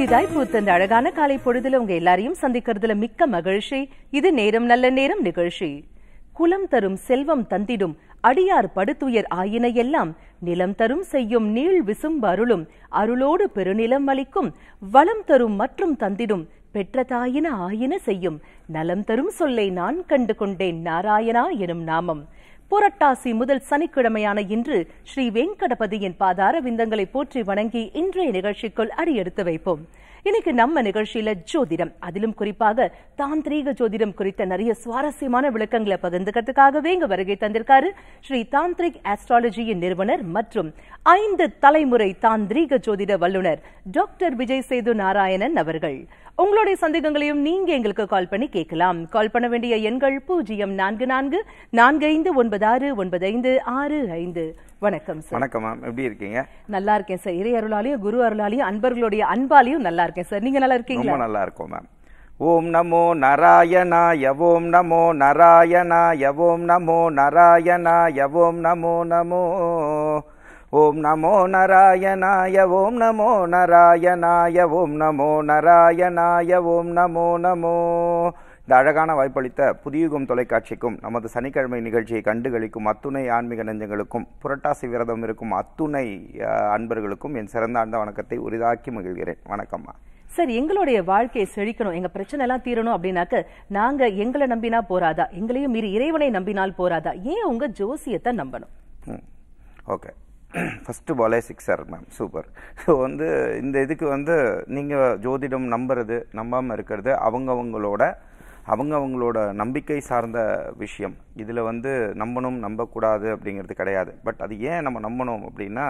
புதிதாய் பூத்த இந்த அழகான காலை பொழுதுல உங்க எல்லாரையும் சந்திக்கிறதுல மிக்க மகிழ்ச்சி இது நேரம் நல்ல நேரம் நிகழ்ச்சி குலம் தரும் செல்வம் தந்திடும் அடியார் படுத்துயர் ஆயின எல்லாம் நிலம் தரும் செய்யும் நீள் விசும் அருளும் அருளோடு பெருநிலம் அளிக்கும் வளம் தரும் மற்றும் தந்திடும் பெற்ற தாயின ஆயின செய்யும் நலம் தரும் சொல்லை நான் கண்டு கொண்டேன் நாராயணா எனும் நாமம் புரட்டாசி முதல் சனிக்கிழமையான இன்று ஸ்ரீ வெங்கடபதியின் பாதார விந்தங்களை போற்றி வணங்கி இன்றைய நிகழ்ச்சிக்குள் அடியெடுத்து வைப்போம் இன்னைக்கு நம்ம நிகழ்ச்சியில ஜோதிடம் அதிலும் குறிப்பாக தாந்திரீக ஜோதிடம் குறித்த நிறைய சுவாரஸ்யமான விளக்கங்களை பகிர்ந்துக்கிறதுக்காகவே இங்கு வருகை தந்திருக்காரு ஸ்ரீ தாந்திரிக் ஆஸ்ட்ராலஜியின் நிறுவனர் மற்றும் ஐந்து தலைமுறை தாந்திரீக ஜோதிட வல்லுநர் டாக்டர் விஜய் சேது நாராயணன் அவர்கள் உங்களுடைய சந்தேகங்களையும் நீங்க எங்களுக்கு கால் பண்ணி கேட்கலாம் கால் பண்ண வேண்டிய எண்கள் பூஜ்ஜியம் நான்கு நான்கு நான்கு ஐந்து ஒன்பது ஆறு ஒன்பது ஐந்து ஆறு ஐந்து வணக்கம் சார் வணக்கம் மேம் எப்படி இருக்கீங்க நல்லா இருக்கேன் சார் இறை அருளாலையும் குரு அருளாலையும் அன்பர்களுடைய அன்பாலையும் நல்லா இருக்கேன் சார் நீங்க நல்லா இருக்கீங்க நல்லா இருக்கும் மேம் ஓம் நமோ நாராயணாய ஓம் நமோ நாராயணாய ஓம் நமோ நாராயணாய ஓம் நமோ நமோ ஓம் நமோ நாராயணாய ஓம் நமோ நாராயணாய ஓம் நமோ நாராயணாய ஓம் நமோ நமோ இந்த அழகான வாய்ப்பளித்த புதியுகம் தொலைக்காட்சிக்கும் நமது சனிக்கிழமை நிகழ்ச்சியை கண்டுகளிக்கும் அத்துணை ஆன்மீக நெஞ்சங்களுக்கும் புரட்டாசி விரதம் இருக்கும் அத்துணை அன்பர்களுக்கும் என் அந்த வணக்கத்தை உரிதாக்கி மகிழ்கிறேன் வணக்கம்மா சார் எங்களுடைய வாழ்க்கையை செழிக்கணும் எங்க பிரச்சனை எல்லாம் தீரணும் அப்படின்னாக்க நாங்க எங்களை நம்பினா போராதா எங்களையும் மீறி இறைவனை நம்பினால் போராதா ஏன் உங்க ஜோசியத்தை நம்பணும் ஓகே ஃபஸ்ட்டு பாலே சிக்ஸர் மேம் சூப்பர் ஸோ வந்து இந்த இதுக்கு வந்து நீங்கள் ஜோதிடம் நம்புறது நம்பாமல் இருக்கிறது அவங்கவங்களோட அவங்க அவங்களோட நம்பிக்கை சார்ந்த விஷயம் இதில் வந்து நம்பணும் நம்பக்கூடாது அப்படிங்கிறது கிடையாது பட் அது ஏன் நம்ம நம்பணும் அப்படின்னா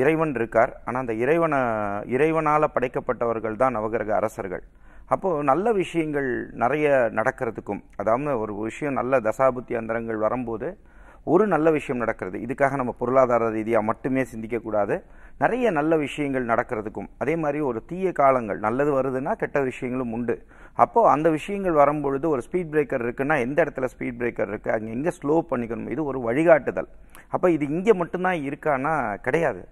இறைவன் இருக்கார் ஆனால் அந்த இறைவனை இறைவனால் படைக்கப்பட்டவர்கள் தான் நவகிரக அரசர்கள் அப்போது நல்ல விஷயங்கள் நிறைய நடக்கிறதுக்கும் அதாவது ஒரு விஷயம் நல்ல தசாபுத்தி அந்தரங்கள் வரும்போது ஒரு நல்ல விஷயம் நடக்கிறது இதுக்காக நம்ம பொருளாதார ரீதியாக மட்டுமே சிந்திக்கக்கூடாது நிறைய நல்ல விஷயங்கள் நடக்கிறதுக்கும் அதே மாதிரி ஒரு தீய காலங்கள் நல்லது வருதுன்னா கெட்ட விஷயங்களும் உண்டு அப்போது அந்த விஷயங்கள் வரும்பொழுது ஒரு ஸ்பீட் பிரேக்கர் இருக்குன்னா எந்த இடத்துல ஸ்பீட் பிரேக்கர் இருக்குது அங்கே எங்கே ஸ்லோ பண்ணிக்கணும் இது ஒரு வழிகாட்டுதல் அப்போ இது இங்கே மட்டும்தான் இருக்கான்னா கிடையாது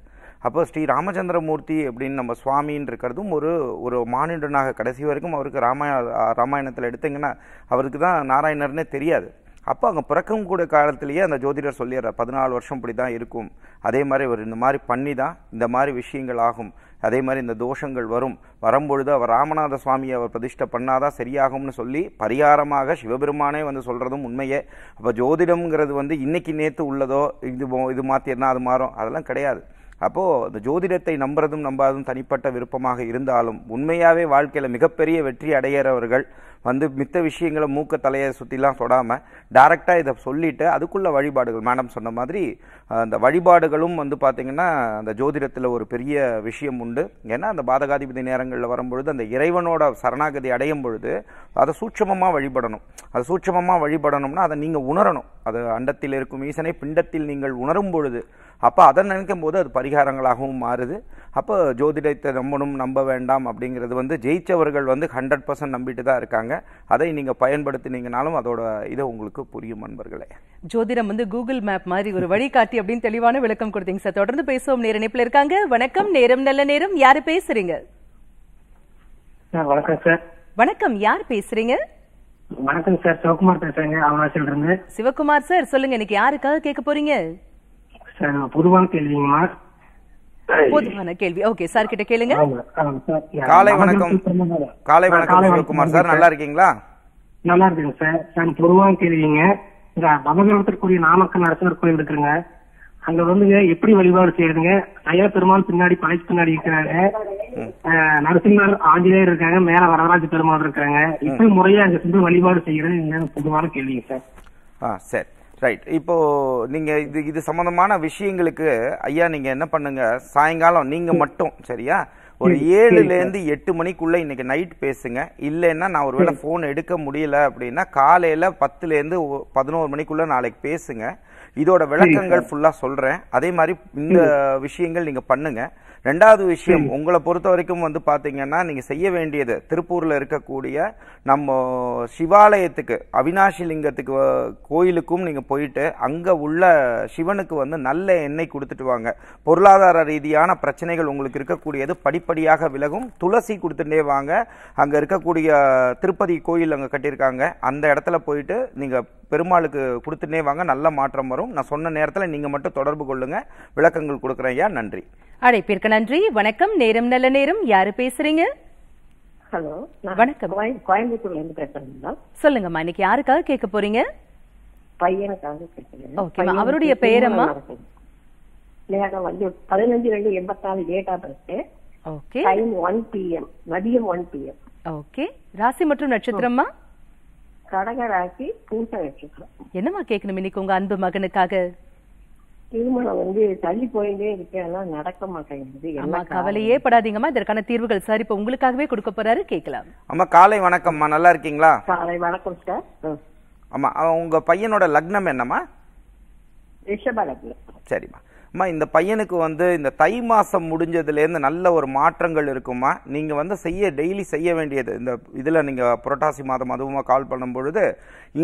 அப்போ ஸ்ரீ ராமச்சந்திரமூர்த்தி அப்படின்னு நம்ம சுவாமின்னு இருக்கிறதும் ஒரு ஒரு மானிடனாக கடைசி வரைக்கும் அவருக்கு ராமாய ராமாயணத்தில் எடுத்தீங்கன்னா அவருக்கு தான் நாராயணர்னே தெரியாது அப்போ அங்கே பிறக்கும் கூட காலத்திலேயே அந்த ஜோதிடர் சொல்லிடுறார் பதினாலு வருஷம் இப்படி தான் இருக்கும் அதே மாதிரி ஒரு இந்த மாதிரி பண்ணி தான் இந்த மாதிரி விஷயங்கள் ஆகும் அதே மாதிரி இந்த தோஷங்கள் வரும் வரும்பொழுது அவர் ராமநாத சுவாமியை அவர் பிரதிஷ்டை பண்ணாதான் சரியாகும்னு சொல்லி பரிகாரமாக சிவபெருமானே வந்து சொல்கிறதும் உண்மையே அப்போ ஜோதிடம்ங்கிறது வந்து இன்னைக்கு நேற்று உள்ளதோ இது இது மாற்றினா அது மாறும் அதெல்லாம் கிடையாது அப்போது இந்த ஜோதிடத்தை நம்புறதும் நம்பாததும் தனிப்பட்ட விருப்பமாக இருந்தாலும் உண்மையாகவே வாழ்க்கையில் மிகப்பெரிய வெற்றி அடையிறவர்கள் வந்து மித்த விஷயங்களை மூக்க தலையை சுற்றிலாம் தொடாமல் டேரெக்டாக இதை சொல்லிவிட்டு அதுக்குள்ளே வழிபாடுகள் மேடம் சொன்ன மாதிரி அந்த வழிபாடுகளும் வந்து பார்த்திங்கன்னா அந்த ஜோதிடத்தில் ஒரு பெரிய விஷயம் உண்டு ஏன்னா அந்த பாதகாதிபதி நேரங்களில் வரும்பொழுது அந்த இறைவனோட சரணாகதி அடையும் பொழுது அதை சூட்சமமாக வழிபடணும் அதை சூட்சமமாக வழிபடணும்னா அதை நீங்கள் உணரணும் அது அண்டத்தில் இருக்கும் ஈசனை பிண்டத்தில் நீங்கள் உணரும் பொழுது அப்போ அதை நினைக்கும் போது அது பரிகாரங்களாகவும் மாறுது அப்போ ஜோதிடத்தை நம்பணும் நம்ப வேண்டாம் அப்படிங்கிறது வந்து ஜெயித்தவர்கள் வந்து ஹண்ட்ரட் பர்சன்ட் நம்பிட்டு தான் இருக்காங்க அதை நீங்கள் பயன்படுத்தினீங்கனாலும் அதோட இதை உங்களுக்கு புரியும் நண்பர்களே ஜோதிடம் வந்து கூகுள் மேப் மாதிரி ஒரு வழிகாட்டி அப்படின்னு தெளிவான விளக்கம் கொடுத்தீங்க சார் தொடர்ந்து பேசுவோம் நேர இணைப்புல இருக்காங்க வணக்கம் நேரம் நல்ல நேரம் யாரு பேசுறீங்க வணக்கம் சார் வணக்கம் யார் பேசுறீங்க வணக்கம் சார் சிவகுமார் பேசுறேங்க அவனாச்சில் இருந்து சிவகுமார் சார் சொல்லுங்க இன்னைக்கு யாருக்காக கேட்க போறீங்க சார் பொதுவான கேள்விங்கம்மா பொதுவான கேள்வி ஓகே சார் கிட்ட கேளுங்க காலை வணக்கம் காலை வணக்கம் சிவகுமார் சார் நல்லா இருக்கீங்களா நல்லா இருக்குங்க சார் சார் பொதுவான கேள்விங்க இந்த பகவதத்திற்குரிய நாமக்கல் நரசிம்மர் கோயில் இருக்குங்க அங்க வந்துங்க எப்படி வழிபாடு செய்யறதுங்க ஐயா பெருமாள் பின்னாடி பழைய பின்னாடி இருக்கிறாங்க நரசிம்மர் ஆஞ்சநேயர் இருக்காங்க மேல வரதராஜ பெருமாள் இருக்காங்க இப்படி முறையா அங்க சென்று வழிபாடு செய்யறது பொதுவான கேள்விங்க சார் சரி ரைட் இப்போ நீங்க இது இது சம்பந்தமான விஷயங்களுக்கு ஐயா நீங்க என்ன பண்ணுங்க சாயங்காலம் நீங்க மட்டும் சரியா ஒரு ஏழுல இருந்து எட்டு மணிக்குள்ள இன்னைக்கு நைட் பேசுங்க இல்லைன்னா நான் ஒருவேளை ஃபோன் எடுக்க முடியல அப்படின்னா காலையில பத்துல இருந்து பதினோரு மணிக்குள்ள நாளைக்கு பேசுங்க இதோட விளக்கங்கள் ஃபுல்லாக சொல்கிறேன் அதே மாதிரி இந்த விஷயங்கள் நீங்கள் பண்ணுங்கள் ரெண்டாவது விஷயம் உங்களை பொறுத்த வரைக்கும் வந்து பார்த்தீங்கன்னா நீங்கள் செய்ய வேண்டியது திருப்பூரில் இருக்கக்கூடிய நம்ம சிவாலயத்துக்கு அவினாசி லிங்கத்துக்கு கோயிலுக்கும் நீங்கள் போயிட்டு அங்கே உள்ள சிவனுக்கு வந்து நல்ல எண்ணெய் கொடுத்துட்டு வாங்க பொருளாதார ரீதியான பிரச்சனைகள் உங்களுக்கு இருக்கக்கூடியது படிப்படியாக விலகும் துளசி கொடுத்துட்டே வாங்க அங்கே இருக்கக்கூடிய திருப்பதி கோயில் அங்கே கட்டியிருக்காங்க அந்த இடத்துல போயிட்டு நீங்கள் பெருமாளுக்கு கொடுத்துட்டே வாங்க நல்ல மாற்றம் வரும் நான் சொன்ன நேரத்தில் நீங்கள் மட்டும் தொடர்பு கொள்ளுங்கள் விளக்கங்கள் கொடுக்குறேன் ஐயா நன்றி அழைப்பிற்கு நன்றி வணக்கம் நேரம் நல்ல நேரம் யாரு பேசுறீங்க ஹலோ வணக்கம் கோயம்புத்தூர்ல இருந்து பேசுறீங்களா சொல்லுங்கம்மா இன்னைக்கு யாருக்காக கேட்க போறீங்க பையனுக்காக ஓகேம்மா அவருடைய பெயரம்மா பதினஞ்சு ரெண்டு எண்பத்தாறு date of birth okay time one PM மதியம் ஒன் பிஎம் ஓகே ராசி மற்றும் நட்சத்திரம்மா கடக ராசி பூச நட்சத்திரம் என்னம்மா கேட்கணும் இன்னைக்கு உங்க அன்பு மகனுக்காக திருமணம் வந்து தள்ளி போயிட்டே இருக்கு ஆனால் நடக்க மாட்டேங்குது கவலையே படாதீங்கம்மா இதற்கான தீர்வுகள் சார் இப்ப உங்களுக்காகவே கொடுக்க போறாரு கேட்கலாம் அம்மா காலை வணக்கம்மா நல்லா இருக்கீங்களா காலை வணக்கம் சார் ஆமா உங்க பையனோட லக்னம் என்னம்மா ரிஷப சரிம்மா அம்மா இந்த பையனுக்கு வந்து இந்த தை மாதம் முடிஞ்சதுலேருந்து நல்ல ஒரு மாற்றங்கள் இருக்குமா நீங்கள் வந்து செய்ய டெய்லி செய்ய வேண்டியது இந்த இதில் நீங்கள் புரட்டாசி மாதம் அதுவுமா கால் பண்ணும் பொழுது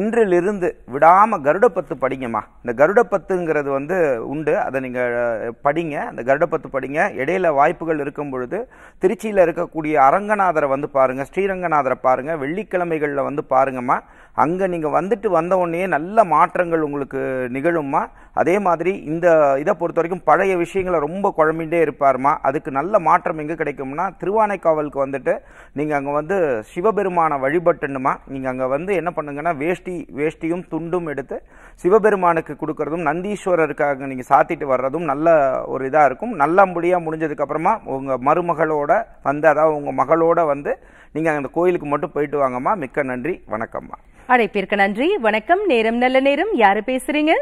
இன்றிலிருந்து விடாமல் கருடப்பத்து படிங்கம்மா இந்த கருடப்பத்துங்கிறது வந்து உண்டு அதை நீங்கள் படிங்க அந்த கருடப்பத்து படிங்க இடையில வாய்ப்புகள் இருக்கும் பொழுது திருச்சியில் இருக்கக்கூடிய அரங்கநாதரை வந்து பாருங்கள் ஸ்ரீரங்கநாதரை பாருங்கள் வெள்ளிக்கிழமைகளில் வந்து பாருங்கம்மா அங்கே நீங்கள் வந்துட்டு வந்தவுடனே நல்ல மாற்றங்கள் உங்களுக்கு நிகழும்மா அதே மாதிரி இந்த இதை பொறுத்த வரைக்கும் பழைய விஷயங்களை ரொம்ப குழம்பிகிட்டே இருப்பார்மா அதுக்கு நல்ல மாற்றம் எங்கே கிடைக்கும்னா திருவானைக்காவலுக்கு வந்துட்டு நீங்கள் அங்கே வந்து சிவபெருமானை வழிபட்டுணுமா நீங்கள் அங்கே வந்து என்ன பண்ணுங்கன்னா வேஷ்டி வேஷ்டியும் துண்டும் எடுத்து சிவபெருமானுக்கு கொடுக்கறதும் நந்தீஸ்வரருக்காக நீங்கள் சாத்திட்டு வர்றதும் நல்ல ஒரு இதாக இருக்கும் முடியாக முடிஞ்சதுக்கப்புறமா உங்கள் மருமகளோட வந்து அதாவது உங்கள் மகளோட வந்து நீங்கள் அந்த கோயிலுக்கு மட்டும் போயிட்டு வாங்கம்மா மிக்க நன்றி வணக்கம்மா அழைப்பிற்கு நன்றி வணக்கம் நேரம் நல்ல நேரம் யாரு பேசுறீங்க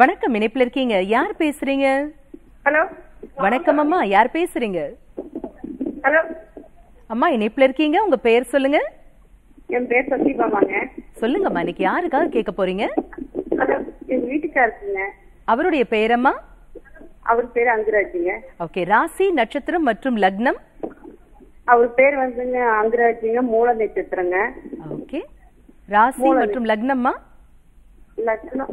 வணக்கம் இணைப்பில் இருக்கீங்க யார் பேசுறீங்க ஹலோ வணக்கம் அம்மா யார் பேசுறீங்க ஹலோ அம்மா இணைப்புல இருக்கீங்க உங்க பேர் சொல்லுங்க என் பேர் சசிபாமாங்க சொல்லுங்கம்மா இன்னைக்கு யாருக்காக கேட்க போறீங்க எங்க வீட்டுக்காரருக்குங்க அவருடைய அம்மா அவர் பேர் அங்கராஜிங்க ஓகே ராசி நட்சத்திரம் மற்றும் லக்னம் அவர் பேர் வந்துங்க அங்கராஜிங்க மூல நட்சத்திரங்க ஓகே ராசி மற்றும் லக்னம்மா லக்னம்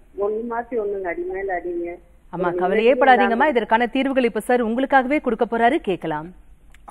ஒண்ணு மாத்தி ஒண்ணுங்க அடி மேல அடிங்க ஆமா கவலையே படாதீங்கம்மா இதற்கான தீர்வுகள் இப்ப சார் உங்களுக்காகவே கொடுக்க போறாரு கேட்கலாம்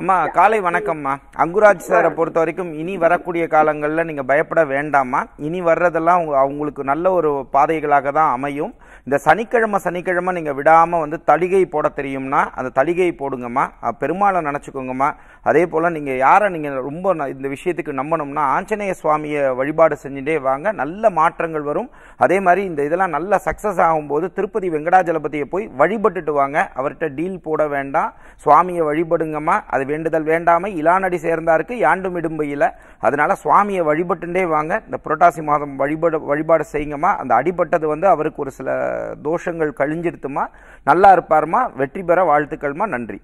அம்மா காலை வணக்கம்மா அங்குராஜ் சாரை பொறுத்த வரைக்கும் இனி வரக்கூடிய காலங்களில் நீங்கள் பயப்பட வேண்டாமா இனி வர்றதெல்லாம் அவங்களுக்கு நல்ல ஒரு பாதைகளாக தான் அமையும் இந்த சனிக்கிழமை சனிக்கிழமை நீங்கள் விடாமல் வந்து தளிகை போட தெரியும்னா அந்த தளிகை போடுங்கம்மா பெருமாளை நினச்சிக்கோங்கம்மா அதே போல் நீங்கள் யாரை நீங்கள் ரொம்ப இந்த விஷயத்துக்கு நம்பணும்னா ஆஞ்சநேய சுவாமியை வழிபாடு செஞ்சுட்டே வாங்க நல்ல மாற்றங்கள் வரும் அதே மாதிரி இந்த இதெல்லாம் நல்ல சக்ஸஸ் ஆகும்போது திருப்பதி வெங்கடாஜலபதியை போய் வழிபட்டுட்டு வாங்க அவர்கிட்ட டீல் போட வேண்டாம் சுவாமியை வழிபடுங்கம்மா அது வேண்டுதல் வேண்டாமல் இலானடி சேர்ந்தாருக்கு யாண்டும் இடும்பையில் அதனால் சுவாமியை வழிபட்டுட்டே வாங்க இந்த புரட்டாசி மாதம் வழிபடு வழிபாடு செய்யுங்கம்மா அந்த அடிபட்டது வந்து அவருக்கு ஒரு சில தோஷங்கள் கழிஞ்சிருத்துமா நல்லா இருப்பாருமா வெற்றி பெற வாழ்த்துக்கள்மா நன்றி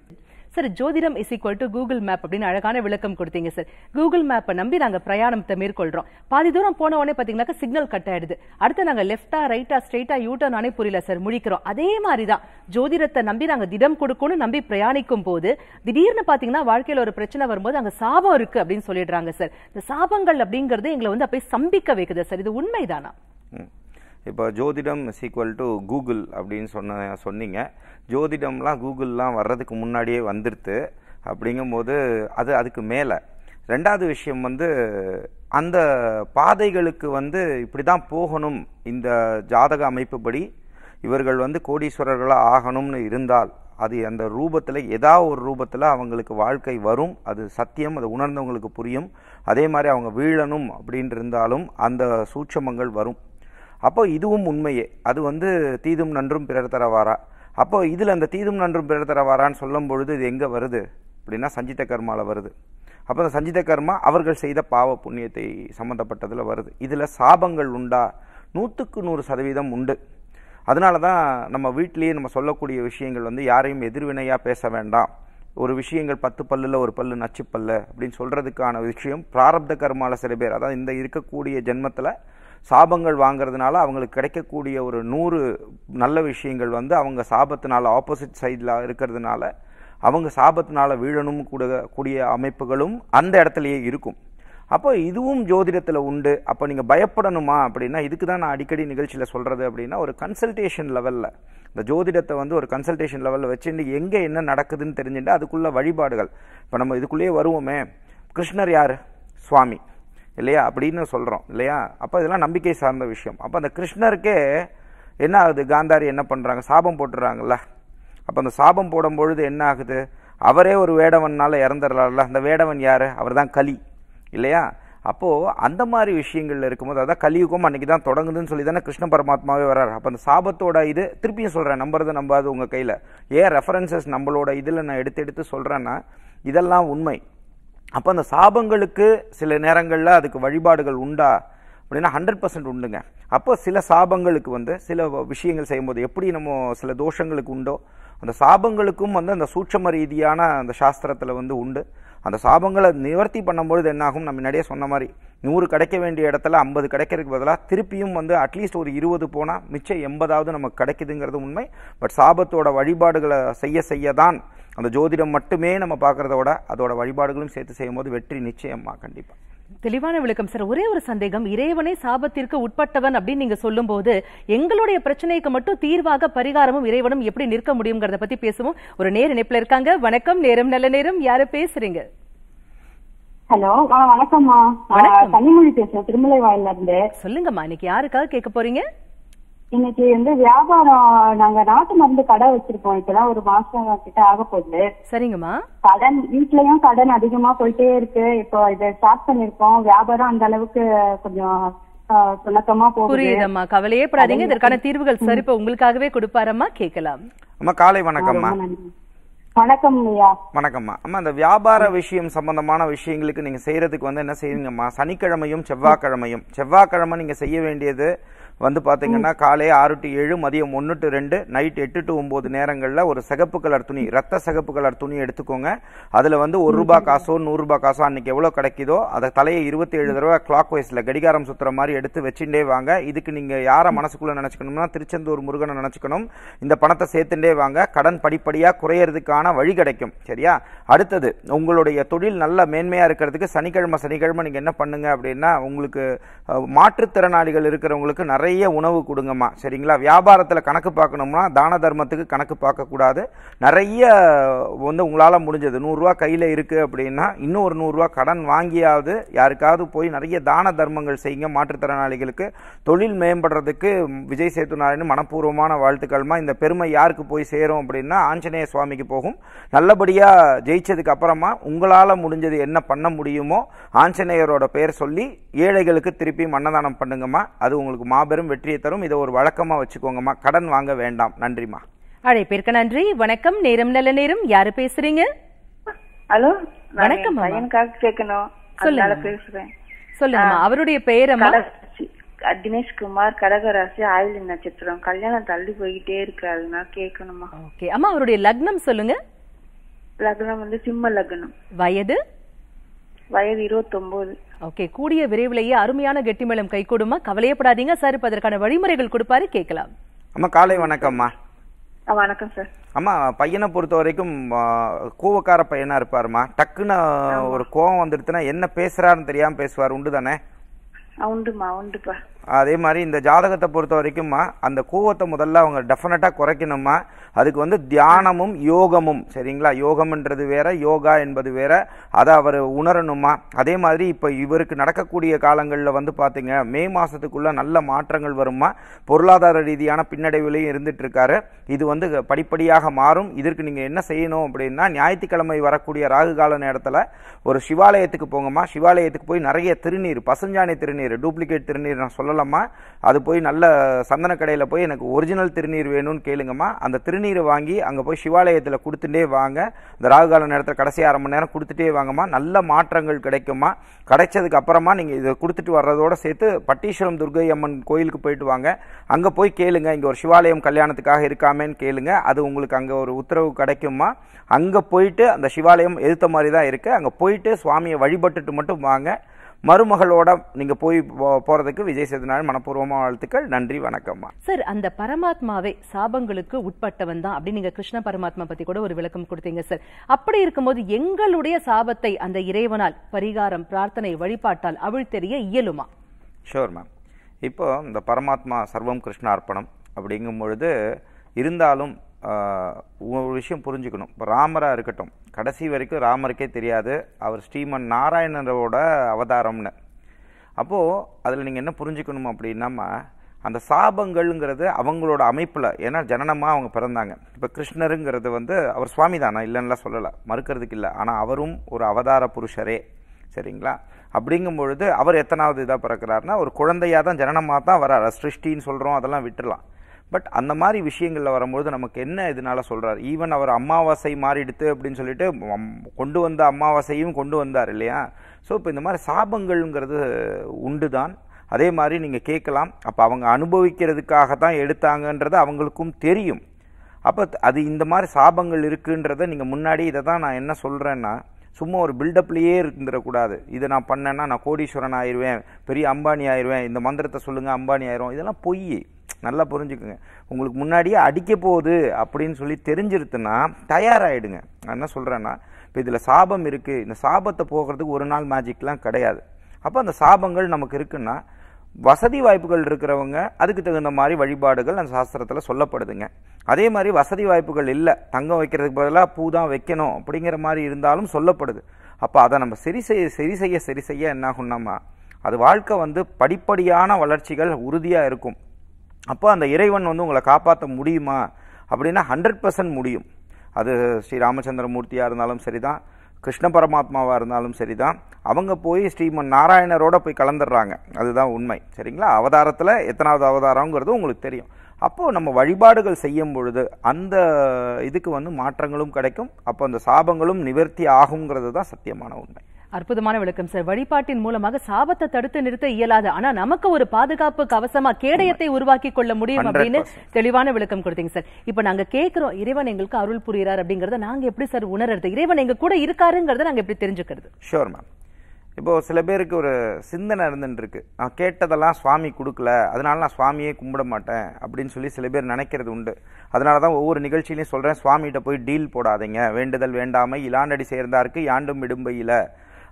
சார் ஜோதிடம் is equal to Google map அப்படின்னு அழகான விளக்கம் கொடுத்தீங்க சார் கூகுள் மேப்பை நம்பி நாங்கள் பிரயாணத்தை மேற்கொள்கிறோம் பாதி தூரம் போன உடனே பார்த்தீங்கன்னாக்கா சிக்னல் கட் ஆயிடுது அடுத்து நாங்கள் லெஃப்டா ரைட்டா ஸ்ட்ரெயிட்டா யூட்டர்ன் புரியல சார் முழிக்கிறோம் அதே மாதிரி தான் ஜோதிடத்தை நம்பி நாங்கள் திடம் கொடுக்கணும்னு நம்பி பிரயாணிக்கும் போது திடீர்னு பார்த்தீங்கன்னா வாழ்க்கையில் ஒரு பிரச்சனை வரும்போது அங்கே சாபம் இருக்கு அப்படின்னு சொல்லிடுறாங்க சார் இந்த சாபங்கள் அப்படிங்கிறது எங்களை வந்து அப்படியே சம்பிக்க வைக்குது சார் இது உண்மைதானா இப்போ ஜோதிடம் இஸ் ஈக்குவல் டு கூகுள் அப்படின்னு சொன்ன சொன்னீங்க ஜோதிடம்லாம் கூகுள்லாம் வர்றதுக்கு முன்னாடியே வந்துடுது அப்படிங்கும்போது அது அதுக்கு மேலே ரெண்டாவது விஷயம் வந்து அந்த பாதைகளுக்கு வந்து இப்படி தான் போகணும் இந்த ஜாதக அமைப்புப்படி இவர்கள் வந்து கோடீஸ்வரர்களாக ஆகணும்னு இருந்தால் அது அந்த ரூபத்தில் ஏதாவது ஒரு ரூபத்தில் அவங்களுக்கு வாழ்க்கை வரும் அது சத்தியம் அது உணர்ந்தவங்களுக்கு புரியும் அதே மாதிரி அவங்க வீழணும் அப்படின்ட்டு இருந்தாலும் அந்த சூட்சமங்கள் வரும் அப்போ இதுவும் உண்மையே அது வந்து தீதும் நன்றும் பிறர் தரவாரா அப்போ இதில் அந்த தீதும் நன்றும் பிறர் தரவாரான்னு சொல்லும் பொழுது இது எங்கே வருது அப்படின்னா சஞ்சித கர்மாவில் வருது அப்போ அந்த சஞ்சித கர்மா அவர்கள் செய்த பாவ புண்ணியத்தை சம்மந்தப்பட்டதில் வருது இதில் சாபங்கள் உண்டா நூற்றுக்கு நூறு சதவீதம் உண்டு அதனால தான் நம்ம வீட்டிலேயே நம்ம சொல்லக்கூடிய விஷயங்கள் வந்து யாரையும் எதிர்வினையாக பேச வேண்டாம் ஒரு விஷயங்கள் பத்து பல்லில் ஒரு பல்லு நச்சுப்பல்லு அப்படின்னு சொல்கிறதுக்கான விஷயம் பிராரப்த கர்மாவில் சில பேர் அதாவது இந்த இருக்கக்கூடிய ஜென்மத்தில் சாபங்கள் வாங்கிறதுனால அவங்களுக்கு கிடைக்கக்கூடிய ஒரு நூறு நல்ல விஷயங்கள் வந்து அவங்க சாபத்தினால் ஆப்போசிட் சைடில் இருக்கிறதுனால அவங்க சாபத்தினால் வீழணும் கூட கூடிய அமைப்புகளும் அந்த இடத்துலையே இருக்கும் அப்போ இதுவும் ஜோதிடத்தில் உண்டு அப்போ நீங்கள் பயப்படணுமா அப்படின்னா இதுக்கு தான் நான் அடிக்கடி நிகழ்ச்சியில் சொல்கிறது அப்படின்னா ஒரு கன்சல்டேஷன் லெவலில் இந்த ஜோதிடத்தை வந்து ஒரு கன்சல்டேஷன் லெவலில் வச்சுட்டு எங்கே என்ன நடக்குதுன்னு தெரிஞ்சுட்டு அதுக்குள்ளே வழிபாடுகள் இப்போ நம்ம இதுக்குள்ளேயே வருவோமே கிருஷ்ணர் யார் சுவாமி இல்லையா அப்படின்னு சொல்கிறோம் இல்லையா அப்போ இதெல்லாம் நம்பிக்கை சார்ந்த விஷயம் அப்போ அந்த கிருஷ்ணருக்கே என்ன ஆகுது காந்தாரி என்ன பண்ணுறாங்க சாபம் போட்டுறாங்கல்ல அப்போ அந்த சாபம் போடும் பொழுது என்ன ஆகுது அவரே ஒரு வேடவன்னால் இறந்துடலாம்ல அந்த வேடவன் யார் அவர் தான் கலி இல்லையா அப்போது அந்த மாதிரி விஷயங்கள் இருக்கும்போது அதான் கலியுகம் அன்றைக்கி தான் தொடங்குதுன்னு சொல்லி தானே கிருஷ்ண பரமாத்மாவே வர்றாரு அப்போ அந்த சாபத்தோட இது திருப்பியும் சொல்கிறேன் நம்புறது நம்பாது உங்கள் கையில் ஏன் ரெஃபரன்சஸ் நம்மளோட இதில் நான் எடுத்து எடுத்து சொல்கிறேன்னா இதெல்லாம் உண்மை அப்போ அந்த சாபங்களுக்கு சில நேரங்களில் அதுக்கு வழிபாடுகள் உண்டா அப்படின்னா ஹண்ட்ரட் பர்சன்ட் உண்டுங்க அப்போ சில சாபங்களுக்கு வந்து சில விஷயங்கள் செய்யும்போது எப்படி நம்ம சில தோஷங்களுக்கு உண்டோ அந்த சாபங்களுக்கும் வந்து அந்த சூட்சம ரீதியான அந்த சாஸ்திரத்தில் வந்து உண்டு அந்த சாபங்களை நிவர்த்தி பண்ணும்பொழுது என்னாகும் நம்ம நிறைய சொன்ன மாதிரி நூறு கிடைக்க வேண்டிய இடத்துல ஐம்பது கிடைக்கிறதுக்கு பதிலாக திருப்பியும் வந்து அட்லீஸ்ட் ஒரு இருபது போனால் மிச்சம் எண்பதாவது நமக்கு கிடைக்குதுங்கிறது உண்மை பட் சாபத்தோட வழிபாடுகளை செய்ய செய்ய தான் அந்த ஜோதிடம் மட்டுமே நம்ம விட அதோட வழிபாடுகளும் சேர்த்து செய்யும்போது வெற்றி நிச்சயமா கண்டிப்பா தெளிவான விளக்கம் சார் ஒரே ஒரு சந்தேகம் இறைவனே சாபத்திற்கு உட்பட்டவன் அப்படின்னு நீங்க சொல்லும் போது எங்களுடைய பிரச்சனைக்கு மட்டும் தீர்வாக பரிகாரமும் இறைவனும் எப்படி நிற்க முடியுங்கிறத பத்தி பேசுவோம் ஒரு நேர இணைப்புல இருக்காங்க வணக்கம் நேரம் நல்ல நேரம் யாரு பேசுறீங்க ஹலோ வணக்கம்மா கனிமொழி பேசுறேன் திருமலை வாயில இருந்து சொல்லுங்கம்மா இன்னைக்கு யாருக்காக கேட்க போறீங்க இன்னைக்கு வந்து வியாபாரம் நாங்க நாட்டு மருந்து கடை வச்சிருக்கோம் இப்பதான் ஒரு மாசம் கிட்ட ஆக போகுது சரிங்கம்மா கடன் வீட்லயும் கடன் அதிகமா போயிட்டே இருக்கு இப்போ இதை ஸ்டார்ட் பண்ணிருக்கோம் வியாபாரம் அந்த அளவுக்கு கொஞ்சம் சுணக்கமா புரியுதம்மா கவலையே படாதீங்க இதற்கான தீர்வுகள் சரி சரிப்பு உங்களுக்காகவே கொடுப்பாரம்மா கேட்கலாம் அம்மா காலை வணக்கம்மா வணக்கம் ஐயா வணக்கம்மா அம்மா இந்த வியாபார விஷயம் சம்பந்தமான விஷயங்களுக்கு நீங்க செய்யறதுக்கு வந்து என்ன செய்வீங்கம்மா சனிக்கிழமையும் செவ்வாய்க்கிழமையும் செவ்வாய்க்கிழமை நீங்க செய்ய வேண்டியது வந்து பார்த்தீங்கன்னா காலை ஆறு டு ஏழு மதியம் ஒன்று டு ரெண்டு நைட் எட்டு டு ஒம்பது நேரங்களில் ஒரு சிகப்பு கலர் துணி ரத்த சிகப்பு கலர் துணி எடுத்துக்கோங்க அதில் வந்து ஒரு ரூபா காசோ நூறுரூபா காசோ அன்றைக்கி எவ்வளோ கிடைக்குதோ அதை தலையை இருபத்தி ஏழு தடவை கிளாக் வைஸில் கடிகாரம் சுற்றுற மாதிரி எடுத்து வச்சுட்டே வாங்க இதுக்கு நீங்கள் யாரை மனசுக்குள்ளே நினச்சிக்கணும்னா திருச்செந்தூர் முருகனை நினச்சிக்கணும் இந்த பணத்தை சேர்த்துட்டே வாங்க கடன் படிப்படியாக குறையிறதுக்கான வழி கிடைக்கும் சரியா அடுத்தது உங்களுடைய தொழில் நல்ல மேன்மையாக இருக்கிறதுக்கு சனிக்கிழமை சனிக்கிழமை நீங்கள் என்ன பண்ணுங்க அப்படின்னா உங்களுக்கு மாற்றுத்திறனாளிகள் இருக்கிறவங்களுக்கு நிறைய நிறைய உணவு கொடுங்கம்மா சரிங்களா வியாபாரத்தில் கணக்கு பார்க்கணும்னா தான தர்மத்துக்கு கணக்கு பார்க்கக்கூடாது நிறைய வந்து உங்களால் முடிஞ்சது நூறுரூவா கையில் இருக்குது அப்படின்னா இன்னும் ஒரு நூறுரூவா கடன் வாங்கியாவது யாருக்காவது போய் நிறைய தான தர்மங்கள் செய்யுங்க மாற்றுத்திறனாளிகளுக்கு தொழில் மேம்படுறதுக்கு விஜய் சேத்து நாராயணன் மனப்பூர்வமான வாழ்த்துக்கள்மா இந்த பெருமை யாருக்கு போய் சேரும் அப்படின்னா ஆஞ்சநேய சுவாமிக்கு போகும் நல்லபடியாக ஜெயிச்சதுக்கு அப்புறமா உங்களால் முடிஞ்சது என்ன பண்ண முடியுமோ ஆஞ்சநேயரோட பெயர் சொல்லி ஏழைகளுக்கு திருப்பி மன்னதானம் பண்ணுங்கம்மா அது உங்களுக்கு மாபெரும் பெரும் வெற்றியை தரும் இதை ஒரு வழக்கமாக வச்சுக்கோங்கம்மா கடன் வாங்க வேண்டாம் நன்றிம்மா அழைப்பிற்கு நன்றி வணக்கம் நேரம் நல்ல நேரம் யாரு பேசுறீங்க ஹலோ வணக்கம் பையனுக்காக கேட்கணும் சொல்லுங்க பேசுறேன் சொல்லுங்க அவருடைய பெயர் தினேஷ்குமார் கடகராசி ஆயுள் நட்சத்திரம் கல்யாணம் தள்ளி போய்கிட்டே இருக்கு அதனால கேட்கணுமா ஓகே அம்மா அவருடைய லக்னம் சொல்லுங்க லக்னம் வந்து சிம்ம லக்னம் வயது வயது இருபத்தொன்பது ஓகே கூடிய விரைவிலேயே அருமையான கெட்டிமேளம் கை கொடுமா கவலையப்படாதீங்க சார் இப்போ அதற்கான வழிமுறைகள் கொடுப்பாரு கேட்கலாம் அம்மா காலை வணக்கம்மா வணக்கம் சார் அம்மா பையனை பொறுத்த வரைக்கும் கோவக்கார பையனா இருப்பாருமா டக்குன்னு ஒரு கோவம் வந்துடுதுன்னா என்ன பேசுறாருன்னு தெரியாம பேசுவார் உண்டு தானே உண்டுமா உண்டுப்பா அதே மாதிரி இந்த ஜாதகத்தை பொறுத்த வரைக்கும்மா அந்த கோவத்தை முதல்ல அவங்க டெஃபினட்டாக குறைக்கணுமா அதுக்கு வந்து தியானமும் யோகமும் சரிங்களா யோகம்ன்றது வேற யோகா என்பது வேற அதை அவர் உணரணுமா அதே மாதிரி இப்போ இவருக்கு நடக்கக்கூடிய காலங்களில் வந்து பார்த்தீங்க மே மாதத்துக்குள்ளே நல்ல மாற்றங்கள் வருமா பொருளாதார ரீதியான பின்னடைவுலையும் இருந்துகிட்ருக்காரு இது வந்து படிப்படியாக மாறும் இதற்கு நீங்கள் என்ன செய்யணும் அப்படின்னா ஞாயிற்றுக்கிழமை வரக்கூடிய ராகு கால நேரத்தில் ஒரு சிவாலயத்துக்கு போங்கம்மா சிவாலயத்துக்கு போய் நிறைய திருநீர் பசுஞ்சாணி திருநீர் டூப்ளிகேட் திருநீர் நான் சொல்லலாம் சொல்லம்மா அது போய் நல்ல சந்தனக்கடையில் போய் எனக்கு ஒரிஜினல் திருநீர் வேணும்னு கேளுங்கம்மா அந்த திருநீரை வாங்கி அங்கே போய் சிவாலயத்தில் கொடுத்துட்டே வாங்க இந்த ராகுகால நேரத்தில் கடைசி அரை மணி நேரம் கொடுத்துட்டே வாங்கம்மா நல்ல மாற்றங்கள் கிடைக்குமா கிடைச்சதுக்கு அப்புறமா நீங்கள் இதை கொடுத்துட்டு வர்றதோடு சேர்த்து பட்டீஸ்வரம் துர்கை அம்மன் கோயிலுக்கு போயிட்டு வாங்க அங்கே போய் கேளுங்க இங்கே ஒரு சிவாலயம் கல்யாணத்துக்காக இருக்காமேன்னு கேளுங்க அது உங்களுக்கு அங்கே ஒரு உத்தரவு கிடைக்குமா அங்கே போயிட்டு அந்த சிவாலயம் எதிர்த்த மாதிரி தான் இருக்குது அங்கே போயிட்டு சுவாமியை வழிபட்டுட்டு மட்டும் வாங்க மருமகளோட நீங்கள் போய் போகிறதுக்கு விஜய் சேதுநாள் மனப்பூர்வமா வாழ்த்துக்கள் நன்றி வணக்கம்மா சார் அந்த பரமாத்மாவே சாபங்களுக்கு உட்பட்டவன் தான் அப்படின்னு நீங்கள் கிருஷ்ண பரமாத்மா பற்றி கூட ஒரு விளக்கம் கொடுத்தீங்க சார் அப்படி இருக்கும்போது எங்களுடைய சாபத்தை அந்த இறைவனால் பரிகாரம் பிரார்த்தனை வழிபாட்டால் தெரிய இயலுமா ஷோர் மேம் இப்போ இந்த பரமாத்மா சர்வம் கிருஷ்ண அர்ப்பணம் அப்படிங்கும் பொழுது இருந்தாலும் ஒரு விஷயம் புரிஞ்சுக்கணும் இப்போ ராமராக இருக்கட்டும் கடைசி வரைக்கும் ராமருக்கே தெரியாது அவர் ஸ்ரீமன் நாராயணரோட அவதாரம்னு அப்போது அதில் நீங்கள் என்ன புரிஞ்சுக்கணும் அப்படின்னாமா அந்த சாபங்கள்ங்கிறது அவங்களோட அமைப்பில் ஏன்னா ஜனனமாக அவங்க பிறந்தாங்க இப்போ கிருஷ்ணருங்கிறது வந்து அவர் சுவாமி தானா இல்லைன்னா சொல்லலை மறுக்கிறதுக்கு இல்லை ஆனால் அவரும் ஒரு அவதார புருஷரே சரிங்களா அப்படிங்கும் பொழுது அவர் எத்தனாவது இதாக பிறக்கிறாருன்னா ஒரு குழந்தையாக தான் ஜனனமாக தான் வரார் சிருஷ்டின்னு சொல்கிறோம் அதெல்லாம் விட்டுடலாம் பட் அந்த மாதிரி விஷயங்களில் வரும்போது நமக்கு என்ன இதனால் சொல்கிறார் ஈவன் அவர் அமாவாசை மாறிடுத்து அப்படின்னு சொல்லிட்டு கொண்டு வந்த அமாவாசையும் கொண்டு வந்தார் இல்லையா ஸோ இப்போ இந்த மாதிரி சாபங்கள்ங்கிறது உண்டு தான் அதே மாதிரி நீங்கள் கேட்கலாம் அப்போ அவங்க அனுபவிக்கிறதுக்காக தான் எடுத்தாங்கன்றது அவங்களுக்கும் தெரியும் அப்போ அது இந்த மாதிரி சாபங்கள் இருக்குன்றத நீங்கள் முன்னாடி இதை தான் நான் என்ன சொல்கிறேன்னா சும்மா ஒரு பில்டப்லேயே இருந்துடக்கூடாது இதை நான் பண்ணேன்னா நான் கோடீஸ்வரன் ஆயிடுவேன் பெரிய அம்பானி ஆயிடுவேன் இந்த மந்திரத்தை சொல்லுங்கள் அம்பானி ஆயிரும் இதெல்லாம் பொய் நல்லா புரிஞ்சுக்குங்க உங்களுக்கு முன்னாடியே அடிக்க போகுது அப்படின்னு சொல்லி தெரிஞ்சிருத்துன்னா தயாராகிடுங்க நான் என்ன சொல்கிறேன்னா இப்போ இதில் சாபம் இருக்குது இந்த சாபத்தை போகிறதுக்கு ஒரு நாள் மேஜிக்லாம் கிடையாது அப்போ அந்த சாபங்கள் நமக்கு இருக்குன்னா வசதி வாய்ப்புகள் இருக்கிறவங்க அதுக்கு தகுந்த மாதிரி வழிபாடுகள் அந்த சாஸ்திரத்தில் சொல்லப்படுதுங்க அதே மாதிரி வசதி வாய்ப்புகள் இல்லை தங்கம் வைக்கிறதுக்கு பதிலாக பூ தான் வைக்கணும் அப்படிங்கிற மாதிரி இருந்தாலும் சொல்லப்படுது அப்போ அதை நம்ம சரி செய்ய சரி செய்ய சரி செய்ய என்ன ஆகும்னாமா அது வாழ்க்கை வந்து படிப்படியான வளர்ச்சிகள் உறுதியாக இருக்கும் அப்போ அந்த இறைவன் வந்து உங்களை காப்பாற்ற முடியுமா அப்படின்னா ஹண்ட்ரட் பர்சன்ட் முடியும் அது ஸ்ரீ ராமச்சந்திரமூர்த்தியாக இருந்தாலும் சரி தான் கிருஷ்ண பரமாத்மாவாக இருந்தாலும் சரி தான் அவங்க போய் ஸ்ரீமன் நாராயணரோட போய் கலந்துடுறாங்க அதுதான் உண்மை சரிங்களா அவதாரத்தில் எத்தனாவது அவதாரங்கிறது உங்களுக்கு தெரியும் அப்போது நம்ம வழிபாடுகள் செய்யும் பொழுது அந்த இதுக்கு வந்து மாற்றங்களும் கிடைக்கும் அப்போ அந்த சாபங்களும் நிவர்த்தி ஆகுங்கிறது தான் சத்தியமான உண்மை அற்புதமான விளக்கம் சார் வழிபாட்டின் மூலமாக சாபத்தை தடுத்து நிறுத்த இயலாது ஆனா நமக்கு ஒரு பாதுகாப்பு கவசமா கேடயத்தை உருவாக்கி கொள்ள முடியும் அப்படின்னு தெளிவான விளக்கம் கொடுத்தீங்க சார் இப்ப நாங்க கேட்கிறோம் இறைவன் எங்களுக்கு அருள் புரிகிறார் அப்படிங்கறத நாங்க எப்படி சார் உணர்றது இறைவன் எங்க கூட இருக்காருங்கிறத நாங்க எப்படி தெரிஞ்சுக்கிறது ஷோர் மேம் இப்போ சில பேருக்கு ஒரு சிந்தனை இருக்கு நான் கேட்டதெல்லாம் சுவாமி கொடுக்கல அதனால நான் சுவாமியே கும்பிட மாட்டேன் அப்படின்னு சொல்லி சில பேர் நினைக்கிறது உண்டு அதனால தான் ஒவ்வொரு நிகழ்ச்சியிலையும் சொல்கிறேன் சுவாமிகிட்ட போய் டீல் போடாதீங்க வேண்டுதல் வேண்டாமை இலாண்டடி சேர்ந்தாருக்கு யாண்டும் விடும்பையில்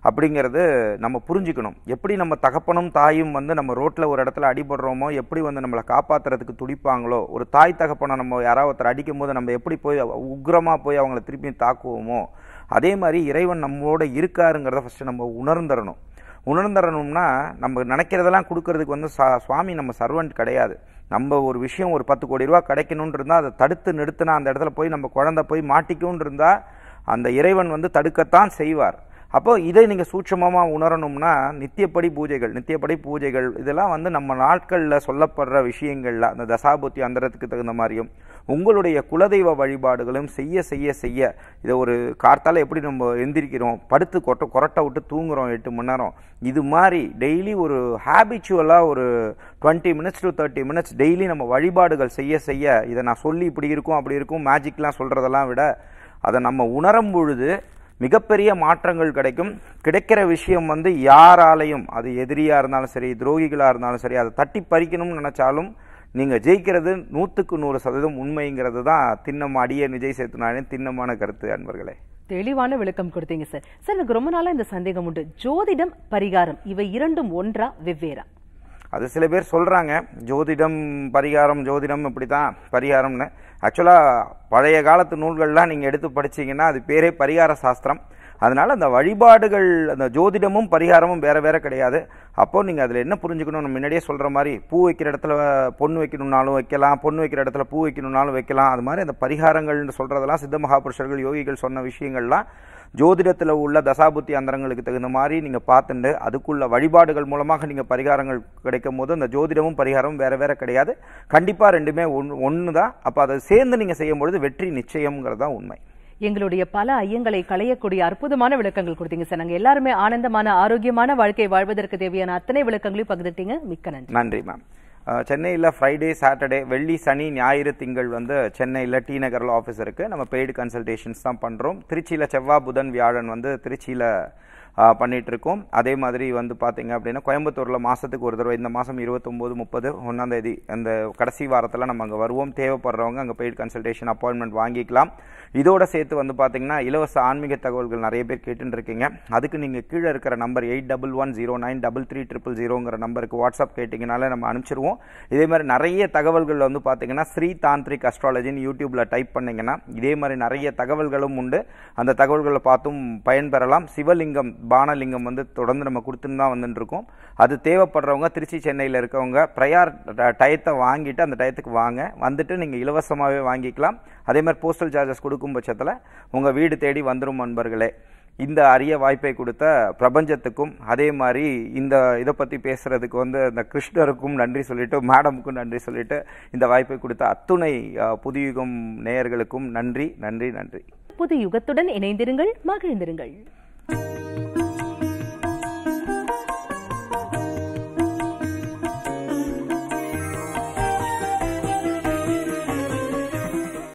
அப்படிங்கிறது நம்ம புரிஞ்சுக்கணும் எப்படி நம்ம தகப்பனும் தாயும் வந்து நம்ம ரோட்டில் ஒரு இடத்துல அடிபடுறோமோ எப்படி வந்து நம்மளை காப்பாற்றுறதுக்கு துடிப்பாங்களோ ஒரு தாய் தகப்பனை நம்ம யாராவது ஒருத்தர் அடிக்கும் போது நம்ம எப்படி போய் உக்ரமாக போய் அவங்கள திருப்பி தாக்குவோமோ அதே மாதிரி இறைவன் நம்மளோட இருக்காருங்கிறத ஃபஸ்ட்டு நம்ம உணர்ந்துடணும் உணர்ந்துடணும்னா நம்ம நினைக்கிறதெல்லாம் கொடுக்கறதுக்கு வந்து சா சுவாமி நம்ம சர்வன்ட் கிடையாது நம்ம ஒரு விஷயம் ஒரு பத்து கோடி ரூபா கிடைக்கணும்னு இருந்தால் அதை தடுத்து நிறுத்தினா அந்த இடத்துல போய் நம்ம குழந்தை போய் மாட்டிக்கும்னு இருந்தால் அந்த இறைவன் வந்து தடுக்கத்தான் செய்வார் அப்போது இதை நீங்கள் சூட்சமாக உணரணும்னா நித்தியப்படி பூஜைகள் நித்தியப்படி பூஜைகள் இதெல்லாம் வந்து நம்ம நாட்களில் சொல்லப்படுற விஷயங்களில் அந்த தசாபுத்தி அந்தரத்துக்கு தகுந்த மாதிரியும் உங்களுடைய குலதெய்வ வழிபாடுகளும் செய்ய செய்ய செய்ய இதை ஒரு கார்த்தால் எப்படி நம்ம எந்திரிக்கிறோம் படுத்து கொட்ட கொரட்டை விட்டு தூங்குகிறோம் எட்டு மணி நேரம் இது மாதிரி டெய்லி ஒரு ஹேபிச்சுவலாக ஒரு twenty minutes to thirty minutes daily நம்ம வழிபாடுகள் செய்ய செய்ய இதை நான் சொல்லி இப்படி இருக்கும் அப்படி இருக்கும் மேஜிக்லாம் சொல்கிறதெல்லாம் விட அதை நம்ம உணரும் பொழுது மிகப்பெரிய மாற்றங்கள் கிடைக்கும் கிடைக்கிற விஷயம் வந்து யாராலையும் அது எதிரியாக இருந்தாலும் சரி துரோகிகளாக இருந்தாலும் சரி அதை தட்டி பறிக்கணும்னு நினச்சாலும் நீங்கள் ஜெயிக்கிறது நூற்றுக்கு நூறு சதவீதம் உண்மைங்கிறது தான் திண்ணம் அடிய விஜய் சேத்துனாரின் திண்ணமான கருத்து அன்பர்களே தெளிவான விளக்கம் கொடுத்தீங்க சார் சார் எனக்கு ரொம்ப நாளாக இந்த சந்தேகம் உண்டு ஜோதிடம் பரிகாரம் இவை இரண்டும் ஒன்றா வெவ்வேறா அது சில பேர் சொல்கிறாங்க ஜோதிடம் பரிகாரம் ஜோதிடம் இப்படி தான் பரிகாரம்னு ஆக்சுவலாக பழைய காலத்து நூல்கள்லாம் நீங்கள் எடுத்து படிச்சிங்கன்னா அது பேரே பரிகார சாஸ்திரம் அதனால் அந்த வழிபாடுகள் அந்த ஜோதிடமும் பரிகாரமும் வேறு வேறு கிடையாது அப்போது நீங்கள் அதில் என்ன புரிஞ்சுக்கணும் நம்ம முன்னாடியே சொல்கிற மாதிரி பூ வைக்கிற இடத்துல பொண்ணு வைக்கணும்னாலும் வைக்கலாம் பொண்ணு வைக்கிற இடத்துல பூ வைக்கணும்னாலும் வைக்கலாம் அது மாதிரி அந்த பரிகாரங்கள்னு சொல்கிறதெல்லாம் சித்த மகாபுருஷர்கள் யோகிகள் சொன்ன விஷயங்கள்லாம் ஜோதிடத்தில் உள்ள தசாபுத்தி அந்தரங்களுக்கு தகுந்த மாதிரி நீங்கள் பார்த்துட்டு அதுக்குள்ள வழிபாடுகள் மூலமாக நீங்கள் பரிகாரங்கள் கிடைக்கும் போது அந்த ஜோதிடமும் பரிகாரமும் வேறு வேறு கிடையாது கண்டிப்பாக ரெண்டுமே ஒன் ஒன்று தான் அப்போ அதை சேர்ந்து நீங்கள் செய்யும் பொழுது வெற்றி நிச்சயம்ங்கிறது தான் உண்மை எங்களுடைய பல ஐயங்களை களையக்கூடிய அற்புதமான விளக்கங்கள் கொடுத்தீங்க சார் நாங்கள் எல்லாருமே ஆனந்தமான ஆரோக்கியமான வாழ்க்கை வாழ்வதற்கு தேவையான அத்தனை விளக்கங்களையும் பகிர்ந்துட்டீங்க மிக்க நன்றி நன்றி மேம் சென்னையில் ஃப்ரைடே சாட்டர்டே வெள்ளி சனி ஞாயிறு திங்கள் வந்து சென்னையில் டி நகரில் ஆஃபீஸ் இருக்குது நம்ம பெய்டு கன்சல்டேஷன்ஸ் தான் பண்ணுறோம் திருச்சியில் செவ்வாய் புதன் வியாழன் வந்து திருச்சியில் பண்ணிகிட்ருக்கோம் அதே மாதிரி வந்து பார்த்திங்க அப்படின்னா கோயம்புத்தூரில் மாதத்துக்கு ஒரு தடவை இந்த மாதம் இருபத்தொம்போது முப்பது ஒன்றாந்தேதி அந்த கடைசி வாரத்தில் நம்ம அங்கே வருவோம் தேவைப்படுறவங்க அங்கே போய் கன்சல்டேஷன் அப்பாயின்மெண்ட் வாங்கிக்கலாம் இதோட சேர்த்து வந்து பார்த்திங்கன்னா இலவச ஆன்மீக தகவல்கள் நிறைய பேர் கேட்டுருக்கீங்க அதுக்கு நீங்கள் கீழே இருக்கிற number eight double one zero nine double three triple ஜீரோங்கிற நம்பருக்கு வாட்ஸ்அப் கேட்டிங்கனால நம்ம அனுப்பிச்சிருவோம் இதே மாதிரி நிறைய தகவல்கள் வந்து பார்த்திங்கன்னா ஸ்ரீ தாந்திரிக் அஸ்ட்ராலஜின்னு யூடியூப்பில் டைப் பண்ணிங்கன்னா இதே மாதிரி நிறைய தகவல்களும் உண்டு அந்த தகவல்களை பார்த்தும் பயன்பெறலாம் சிவலிங்கம் பானலிங்கம் வந்து தொடர்ந்து நம்ம கொடுத்துன்னு தான் வந்துட்டுருக்கோம் அது தேவைப்படுறவங்க திருச்சி சென்னையில் இருக்கவங்க ப்ரையார் டயத்தை வாங்கிட்டு அந்த டயத்துக்கு வாங்க வந்துட்டு நீங்கள் இலவசமாகவே வாங்கிக்கலாம் அதே மாதிரி போஸ்டல் சார்ஜஸ் கொடுக்கும் பட்சத்தில் உங்கள் வீடு தேடி வந்துடும் நண்பர்களே இந்த அரிய வாய்ப்பை கொடுத்த பிரபஞ்சத்துக்கும் அதே மாதிரி இந்த இதை பற்றி பேசுகிறதுக்கு வந்து இந்த கிருஷ்ணருக்கும் நன்றி சொல்லிவிட்டு மேடமுக்கும் நன்றி சொல்லிவிட்டு இந்த வாய்ப்பை கொடுத்த அத்துணை புதுயுகம் நேயர்களுக்கும் நன்றி நன்றி நன்றி புது யுகத்துடன் இணைந்திருங்கள் மகிழ்ந்திருங்கள்